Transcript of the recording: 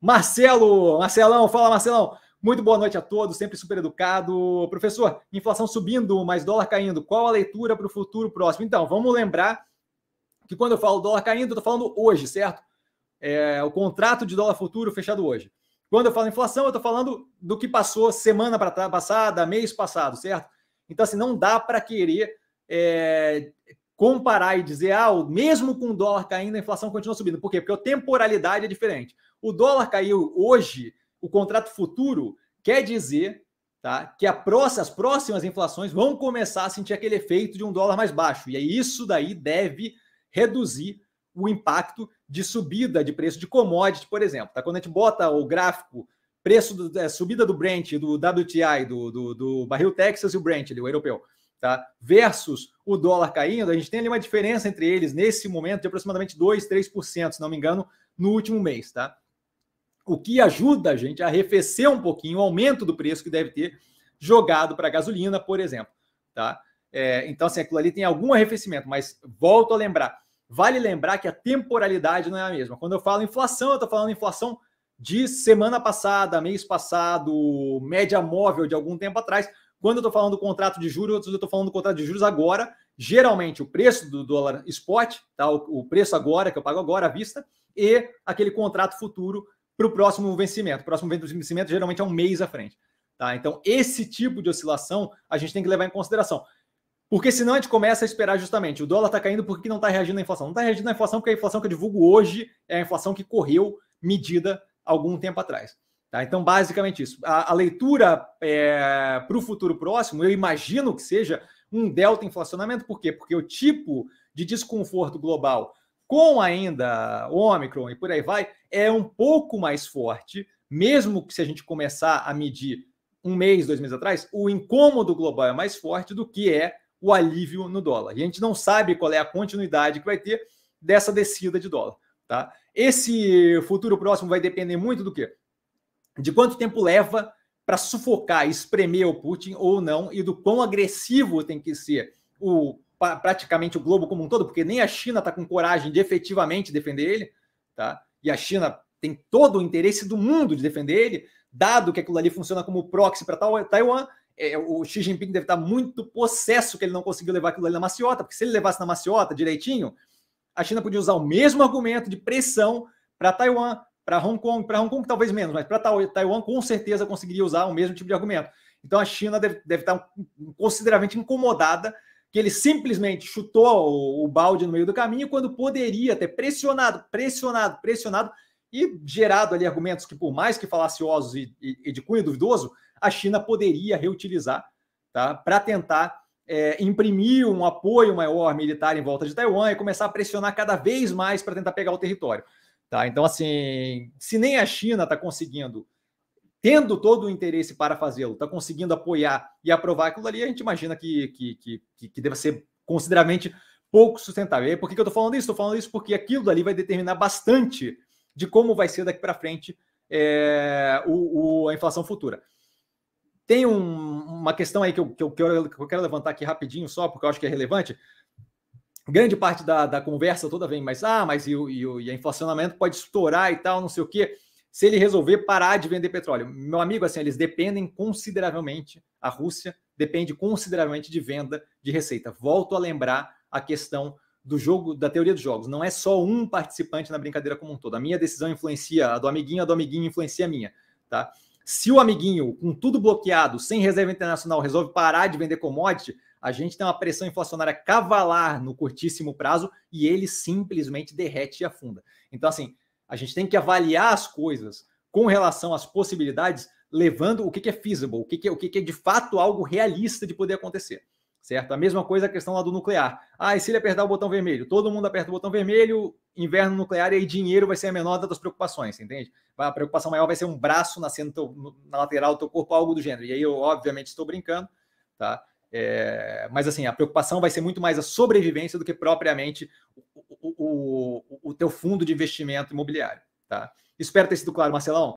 Marcelo, Marcelão, fala Marcelão. Muito boa noite a todos, sempre super educado. Professor, inflação subindo, mas dólar caindo. Qual a leitura para o futuro próximo? Então, vamos lembrar que quando eu falo dólar caindo, eu estou falando hoje, certo? É, o contrato de dólar futuro fechado hoje. Quando eu falo inflação, eu estou falando do que passou semana passada, mês passado, certo? Então, assim, não dá para querer é, comparar e dizer, ah, mesmo com o dólar caindo, a inflação continua subindo. Por quê? Porque a temporalidade é diferente. O dólar caiu hoje, o contrato futuro quer dizer tá, que a próxima, as próximas inflações vão começar a sentir aquele efeito de um dólar mais baixo. E aí isso daí deve reduzir o impacto de subida de preço de commodities, por exemplo. Tá? Quando a gente bota o gráfico preço é, subida do Brent, do WTI, do, do, do barril Texas e o Brent, ali, o europeu, tá? versus o dólar caindo, a gente tem ali uma diferença entre eles nesse momento de aproximadamente 2, 3%, se não me engano, no último mês, tá? O que ajuda a gente a arrefecer um pouquinho o aumento do preço que deve ter jogado para a gasolina, por exemplo, tá? É, então, assim, aquilo ali tem algum arrefecimento, mas volto a lembrar. Vale lembrar que a temporalidade não é a mesma. Quando eu falo inflação, eu estou falando inflação de semana passada, mês passado, média móvel de algum tempo atrás. Quando eu estou falando do contrato de juros, eu estou falando do contrato de juros agora. Geralmente, o preço do dólar spot, tá? o, preço agora, que eu pago agora à vista, e aquele contrato futuro para o próximo vencimento. O próximo vencimento geralmente é um mês à frente. Tá? Então, esse tipo de oscilação a gente tem que levar em consideração. Porque senão a gente começa a esperar justamente, o dólar está caindo porque não está reagindo à inflação. Não está reagindo à inflação porque a inflação que eu divulgo hoje é a inflação que correu medida algum tempo atrás. Tá? Então, basicamente isso. A, a leitura é, para o futuro próximo, eu imagino que seja um delta inflacionamento, por quê? Porque o tipo de desconforto global com ainda Ômicron e por aí vai é um pouco mais forte, mesmo que se a gente começar a medir um mês, dois meses atrás, o incômodo global é mais forte do que é o alívio no dólar. E a gente não sabe qual é a continuidade que vai ter dessa descida de dólar. Tá? Esse futuro próximo vai depender muito do quê? de quanto tempo leva para sufocar e espremer o Putin ou não, e do quão agressivo tem que ser o praticamente o globo como um todo, porque nem a China está com coragem de efetivamente defender ele, tá? E a China tem todo o interesse do mundo de defender ele, dado que aquilo ali funciona como proxy para Taiwan. É, o Xi Jinping deve estar tá muito possesso que ele não conseguiu levar aquilo ali na maciota, porque se ele levasse na maciota direitinho, a China podia usar o mesmo argumento de pressão para Taiwan, para Hong Kong, para Hong Kong talvez menos, mas para Taiwan com certeza conseguiria usar o mesmo tipo de argumento. Então a China deve, deve estar consideravelmente incomodada que ele simplesmente chutou o, o balde no meio do caminho quando poderia ter pressionado, pressionado, pressionado e gerado ali argumentos que, por mais que falaciosos e, e, e de cunho duvidoso, a China poderia reutilizar tá, para tentar é, imprimir um apoio maior militar em volta de Taiwan e começar a pressionar cada vez mais para tentar pegar o território. Tá? Então, assim, se nem a China está conseguindo, tendo todo o interesse para fazê-lo, está conseguindo apoiar e aprovar aquilo ali, a gente imagina que, que, que, que deva ser consideravelmente pouco sustentável. E por que, que eu estou falando isso? Estou falando isso porque aquilo dali vai determinar bastante de como vai ser daqui para frente é, o, o, a inflação futura. Tem um, uma questão aí que eu, que eu, que, eu, quero levantar aqui rapidinho só, porque eu acho que é relevante grande parte da, da conversa toda vem, mas ah, mas e o, e o e inflacionamento pode estourar e tal, não sei o quê, se ele resolver parar de vender petróleo. Meu amigo, assim, eles dependem consideravelmente, a Rússia depende consideravelmente de venda de receita. Volto a lembrar a questão do jogo, da teoria dos jogos. Não é só um participante na brincadeira como um todo. A minha decisão influencia a do amiguinho, a do amiguinho influencia a minha, tá? Se o amiguinho, com tudo bloqueado, sem reserva internacional, resolve parar de vender commodity, a gente tem uma pressão inflacionária cavalar no curtíssimo prazo e ele simplesmente derrete e afunda. Então, assim, a gente tem que avaliar as coisas com relação às possibilidades, levando o que é feasible, o que é, o que é de fato algo realista de poder acontecer. Certo? A mesma coisa a questão lá do nuclear. Ah, e se ele apertar o botão vermelho? Todo mundo aperta o botão vermelho, inverno nuclear e aí dinheiro vai ser a menor das preocupações, entende? A preocupação maior vai ser um braço nascendo teu, na lateral do teu corpo, algo do gênero. E aí eu, obviamente, estou brincando, tá? É, mas assim, a preocupação vai ser muito mais a sobrevivência do que propriamente o, o, o, o teu fundo de investimento imobiliário. Tá? Espero ter sido claro, Marcelão.